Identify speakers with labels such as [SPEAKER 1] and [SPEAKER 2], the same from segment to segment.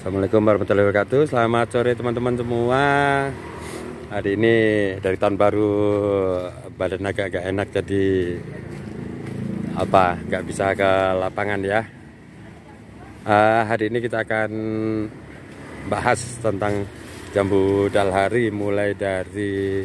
[SPEAKER 1] Assalamualaikum warahmatullahi wabarakatuh Selamat sore teman-teman semua Hari ini dari tahun baru Badan agak agak enak jadi Apa nggak bisa ke lapangan ya uh, Hari ini kita akan Bahas tentang Jambu dalhari mulai dari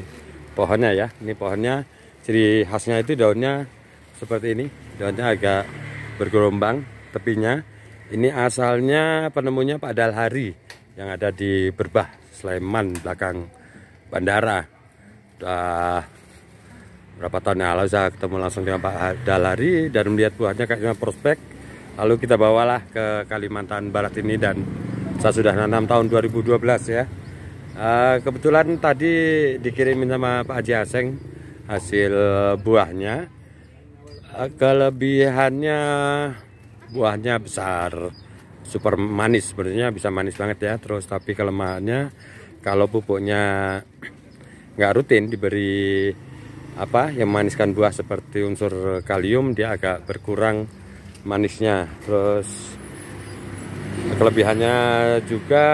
[SPEAKER 1] Pohonnya ya Ini pohonnya ciri khasnya itu daunnya Seperti ini Daunnya agak bergelombang Tepinya ini asalnya penemunya Pak Dalhari yang ada di Berbah, Sleman, belakang bandara. Sudah berapa tahun yang lalu saya ketemu langsung dengan Pak Dalhari dan melihat buahnya kayaknya prospek. Lalu kita bawalah ke Kalimantan Barat ini dan saya sudah nanam tahun 2012 ya. Eh, kebetulan tadi dikirimin sama Pak Haji Aseng hasil buahnya. Eh, kelebihannya buahnya besar super manis sebenarnya bisa manis banget ya terus tapi kelemahannya kalau pupuknya nggak rutin diberi apa yang maniskan buah seperti unsur kalium dia agak berkurang manisnya terus kelebihannya juga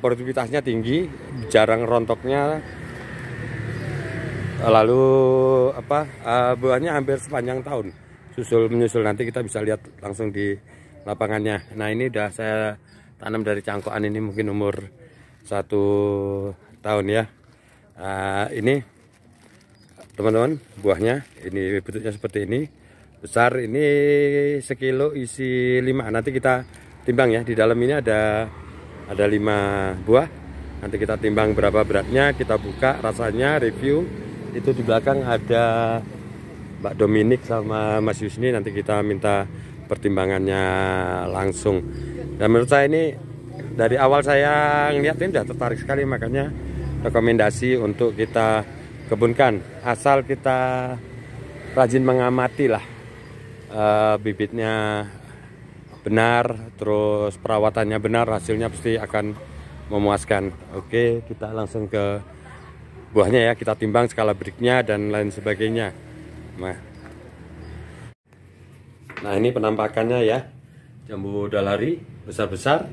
[SPEAKER 1] produktivitasnya tinggi jarang rontoknya lalu apa eh, buahnya hampir sepanjang tahun susul menyusul nanti kita bisa lihat langsung di lapangannya nah ini udah saya tanam dari cangkokan ini mungkin umur satu tahun ya nah, ini teman-teman buahnya ini bentuknya seperti ini besar ini sekilo isi lima nanti kita timbang ya di dalam ini ada ada lima buah nanti kita timbang berapa beratnya kita buka rasanya review itu di belakang ada Mbak Dominik sama Mas Yusni nanti kita minta pertimbangannya langsung dan menurut saya ini dari awal saya ngeliat ini tertarik sekali makanya rekomendasi untuk kita kebunkan asal kita rajin mengamati lah uh, bibitnya benar terus perawatannya benar hasilnya pasti akan memuaskan oke kita langsung ke buahnya ya kita timbang skala beriknya dan lain sebagainya Nah. Nah, ini penampakannya ya. Jambu dalari besar-besar,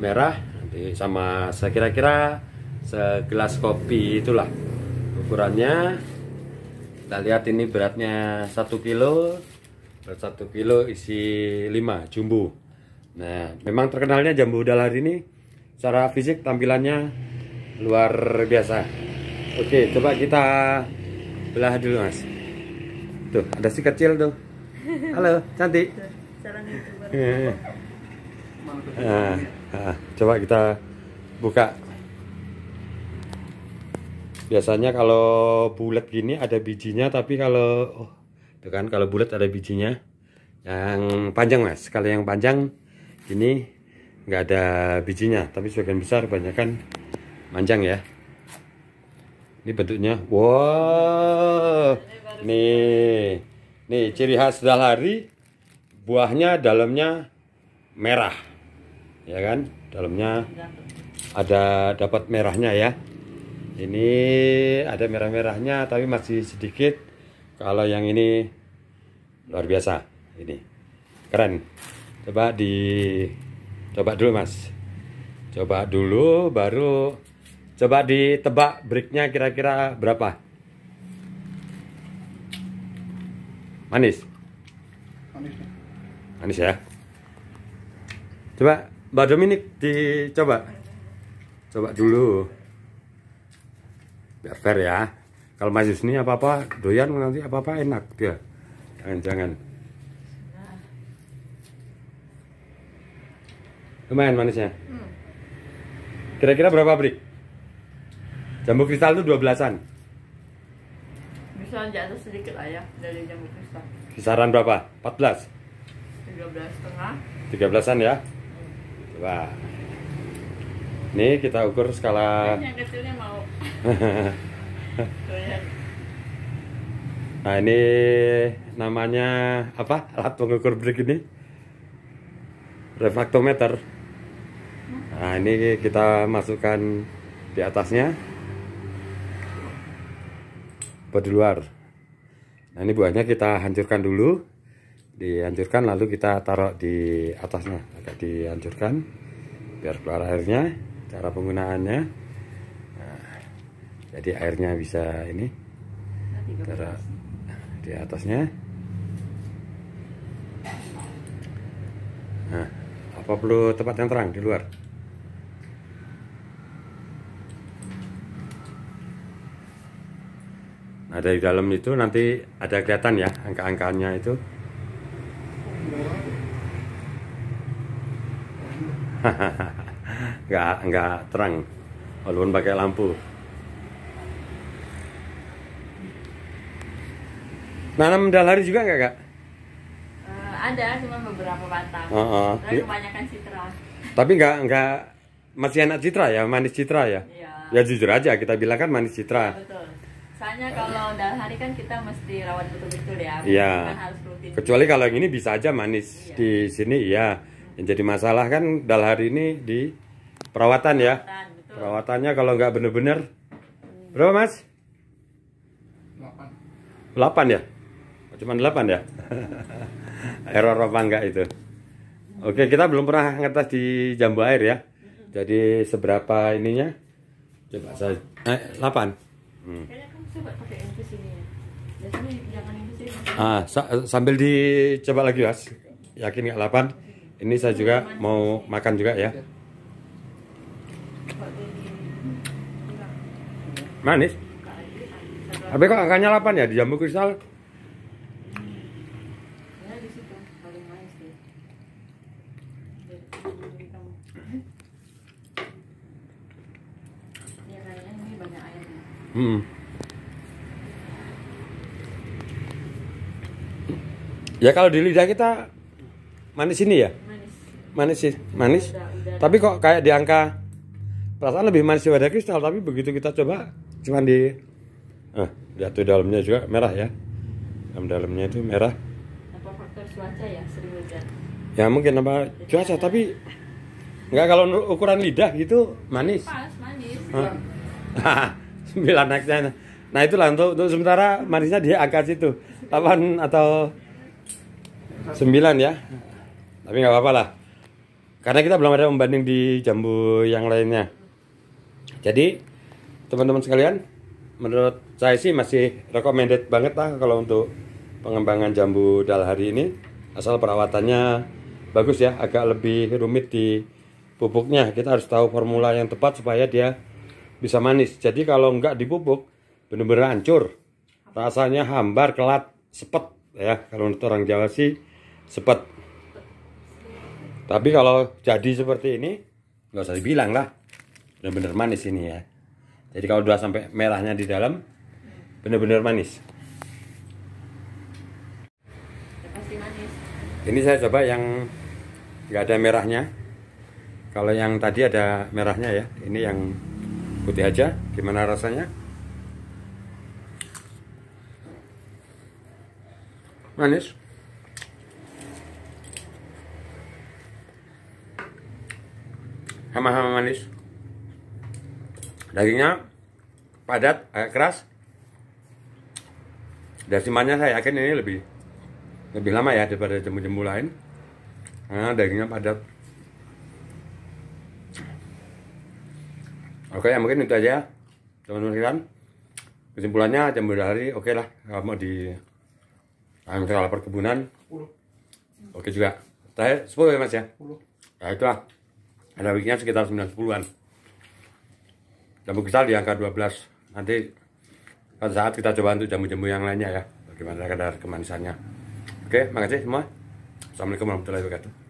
[SPEAKER 1] merah nanti sama saya kira-kira segelas kopi itulah ukurannya. Kita lihat ini beratnya 1 kilo. Berat 1 kilo isi 5 jumbo. Nah, memang terkenalnya jambu dalari ini secara fisik tampilannya luar biasa. Oke, coba kita belah dulu, Mas. Tuh, ada si kecil tuh. Halo, cantik. Nah, coba kita buka. Biasanya kalau bulat gini ada bijinya, tapi kalau oh, tuh kan kalau bulat ada bijinya. Yang panjang mas, kalau yang panjang ini nggak ada bijinya, tapi sebagian besar banyak kan panjang ya. Ini bentuknya, wow Nih, nih ciri khas dalhari buahnya dalamnya merah. Ya kan? Dalamnya ada dapat merahnya ya. Ini ada merah-merahnya tapi masih sedikit. Kalau yang ini luar biasa ini. Keren. Coba di coba dulu, Mas. Coba dulu baru coba ditebak breaknya kira-kira berapa? Manis. Manis. ya. Coba Mbak Dominik dicoba. Coba dulu. Biar fair ya. Kalau masih sini apa-apa doyan nanti apa-apa enak dia. Jangan-jangan. Lumayan manisnya. Hmm. Kira-kira berapa, Brik? Jambu kristal itu 12-an kisaran di atas sedikit lah ya dari jambu kristal. Kisaran berapa? 14? 13,5 setengah. 13-an ya? Wah. Ini kita ukur skala kan yang kecilnya mau. nah, ini namanya apa? Alat pengukur break ini? Refraktometer. Nah, ini kita masukkan di atasnya buat di luar nah ini buahnya kita hancurkan dulu dihancurkan lalu kita taruh di atasnya agak dihancurkan biar keluar airnya cara penggunaannya nah, jadi airnya bisa ini taruh di atasnya nah apa perlu tempat yang terang di luar Ada nah, di dalam itu nanti ada kelihatan ya angka-angkanya itu. nggak nggak terang walaupun pakai lampu. Nanam dalari juga nggak kak? Uh, ada cuma beberapa batang. Uh -uh. Tapi kebanyakan citra. Tapi nggak nggak masih anak citra ya manis citra ya? yeah. Ya jujur aja kita bilang kan manis citra. yeah, betul soalnya kalau dalam hari kan kita mesti rawat betul-betul ya iya kan kecuali kalau yang ini bisa aja manis iya. di sini ya. yang jadi masalah kan dalam hari ini di perawatan, ya. perawatan ya betul. perawatannya kalau nggak bener-bener hmm. berapa mas 8 8 ya oh, cuman 8 ya error apa enggak itu Oke, kita belum pernah ngetes di jambu air ya. Jadi seberapa ininya? Coba saya eh, 8. Hmm. Coba pakai ya. Ah, sa sambil dicoba lagi, Mas. Yakin nggak lapan? Ini saya juga mau makan juga ya. Manis. Tapi kok angkanya 8 ya di jambu kristal? Hmm. Ya kalau di lidah kita manis ini ya? Manis. Manis manis. Udah, udah, tapi kok kayak di angka perasaan lebih manis daripada kristal, tapi begitu kita coba cuman di eh jatuh dalamnya juga merah ya. Dalam dalamnya itu merah. Apa faktor cuaca ya sering hujan? Ya mungkin apa cuaca tapi Enggak kalau ukuran lidah gitu manis. Pas manis. Sembilan naiknya. Nah itulah untuk, untuk sementara manisnya di angka situ. 8 atau Sembilan ya. Tapi nggak apa-apa lah. Karena kita belum ada membanding di jambu yang lainnya. Jadi teman-teman sekalian, menurut saya sih masih recommended banget lah kalau untuk pengembangan jambu dal hari ini. Asal perawatannya bagus ya, agak lebih rumit di pupuknya. Kita harus tahu formula yang tepat supaya dia bisa manis. Jadi kalau nggak dipupuk, benar-benar hancur. Rasanya hambar, kelat, sepet ya kalau untuk orang Jawa sih sepet tapi kalau jadi seperti ini nggak usah dibilang lah bener-bener manis ini ya jadi kalau udah sampai merahnya di dalam bener-bener manis ya, ini saya coba yang nggak ada merahnya kalau yang tadi ada merahnya ya ini yang putih aja gimana rasanya manis sama-sama manis dagingnya padat agak eh, keras dasimannya saya yakin ini lebih lebih lama ya daripada jemu-jemu lain karena dagingnya padat oke ya mungkin itu aja teman-teman sekalian kesimpulannya jam hari oke okay lah mau di misalnya perkebunan oke juga saya sepuluh ya mas ya nah, itulah ada weeknya sekitar 90-an jamu kristal di angka 12 nanti pada saat kita coba untuk jamu-jamu yang lainnya ya bagaimana kadar kemanisannya oke makasih semua assalamualaikum warahmatullahi wabarakatuh